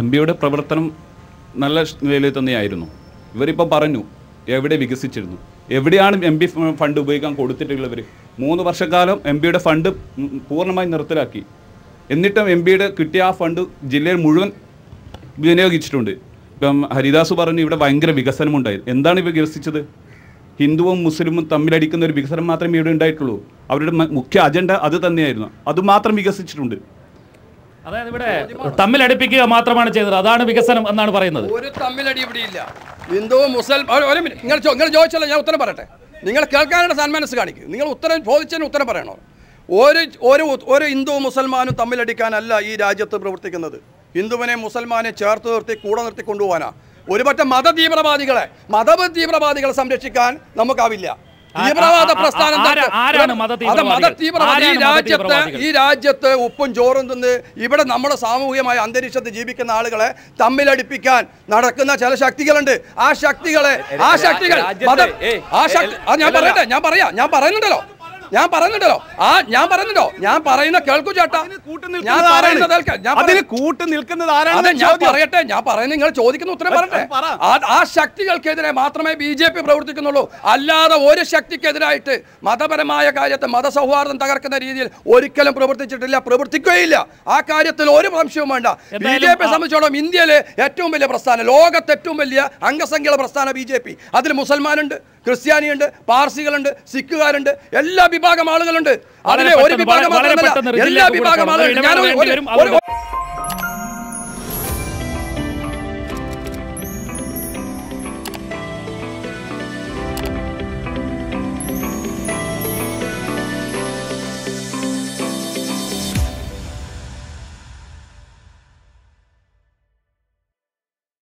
M പിയുടെ പ്രവർത്തനം നല്ല നിലയിൽ തന്നെയായിരുന്നു ഇവരിപ്പോൾ പറഞ്ഞു എവിടെ വികസിച്ചിരുന്നു എവിടെയാണ് എം ബി ഫണ്ട് ഉപയോഗിക്കാൻ കൊടുത്തിട്ടുള്ളവർ മൂന്ന് വർഷക്കാലം എം ബിയുടെ ഫണ്ട് പൂർണ്ണമായി നിർത്തലാക്കി എന്നിട്ടും എം ബിയുടെ കിട്ടിയ ആ ഫണ്ട് ജില്ലയിൽ മുഴുവൻ വിനിയോഗിച്ചിട്ടുണ്ട് ഇപ്പം ഹരിദാസ് പറഞ്ഞു ഇവിടെ ഭയങ്കര വികസനമുണ്ടായി എന്താണ് വികസിച്ചത് ഹിന്ദുവും മുസ്ലിമും തമ്മിലടിക്കുന്ന ഒരു വികസനം മാത്രമേ ഇവിടെ ഉണ്ടായിട്ടുള്ളൂ അവരുടെ മുഖ്യ അജണ്ട അത് തന്നെയായിരുന്നു അതുമാത്രം വികസിച്ചിട്ടുണ്ട് അതായത് ഇവിടെ തമ്മിലടിപ്പിക്കുക മാത്രമാണ് ചെയ്തത് അതാണ് വികസനം എന്നാണ് പറയുന്നത് ഒരു തമ്മിലടി ഇവിടെ ഇല്ല ഹിന്ദു മുസ്ലിം ഒരു മിനിറ്റ് നിങ്ങൾ നിങ്ങൾ ചോദിച്ചല്ലോ ഞാൻ ഉത്തരം പറയട്ടെ നിങ്ങൾ കേൾക്കാനുള്ള സന്മാനസ് കാണിക്കും നിങ്ങൾ ഉത്തരം ചോദിച്ചതിന് ഉത്തരം പറയണോ ഒരു ഒരു ഒരു ഹിന്ദു മുസൽമാനും തമ്മിലടിക്കാനല്ല ഈ രാജ്യത്ത് പ്രവർത്തിക്കുന്നത് ഹിന്ദുവിനെ മുസൽമാനെ ചേർത്ത് നിർത്തി കൂടെ നിർത്തി കൊണ്ടുപോകാനാണ് ഒരുപറ്റം മത തീവ്രവാദികളെ മത തീവ്രവാദികളെ സംരക്ഷിക്കാൻ നമുക്കാവില്ല തീവ്രവാദ പ്രസ്ഥാനം മത തീവ്രവാദി ഈ രാജ്യത്ത് ഈ രാജ്യത്ത് ഉപ്പും ചോറും തിന്ന് ഇവിടെ നമ്മുടെ സാമൂഹികമായ അന്തരീക്ഷത്തിൽ ജീവിക്കുന്ന ആളുകളെ തമ്മിലടിപ്പിക്കാൻ നടക്കുന്ന ചില ശക്തികളുണ്ട് ആ ശക്തികളെ ആ ശക്തികൾ ഞാൻ പറയട്ടെ ഞാൻ പറയാ ഞാൻ പറയുന്നുണ്ടല്ലോ ഞാൻ പറയുന്നുണ്ടല്ലോ ആ ഞാൻ പറയുന്നുണ്ടോ ഞാൻ പറയുന്ന കേൾക്കൂ ചേട്ടാ ഞാൻ പറയുന്നത് കൂട്ട് നിൽക്കുന്നത് ഞാൻ പറയട്ടെ ഞാൻ പറയുന്നത് നിങ്ങൾ ചോദിക്കുന്ന ഉത്തരം പറയട്ടെ ആ ശക്തികൾക്കെതിരെ മാത്രമേ ബി ജെ പി പ്രവർത്തിക്കുന്നുള്ളൂ അല്ലാതെ ഒരു ശക്തിക്കെതിരായിട്ട് മതപരമായ കാര്യത്തെ മതസൗഹാർദ്ദം തകർക്കുന്ന രീതിയിൽ ഒരിക്കലും പ്രവർത്തിച്ചിട്ടില്ല പ്രവർത്തിക്കുകയില്ല ആ കാര്യത്തിൽ ഒരു സംശയവും വേണ്ട ബി ജെ പി സംബന്ധിച്ചോളം ഇന്ത്യയിലെ ഏറ്റവും വലിയ പ്രസ്ഥാനം ലോകത്തെ ഏറ്റവും വലിയ അംഗസംഖ്യയുടെ പ്രസ്ഥാനം ബി ജെ പി അതിൽ മുസൽമാനുണ്ട് ക്രിസ്ത്യാനിയുണ്ട് പാർസികളുണ്ട് സിഖുകാരുണ്ട് എല്ലാ വിഭാഗം ആളുകളുണ്ട് അതിലെ ഒരു വിഭാഗം എല്ലാ വിഭാഗം ആളുകളും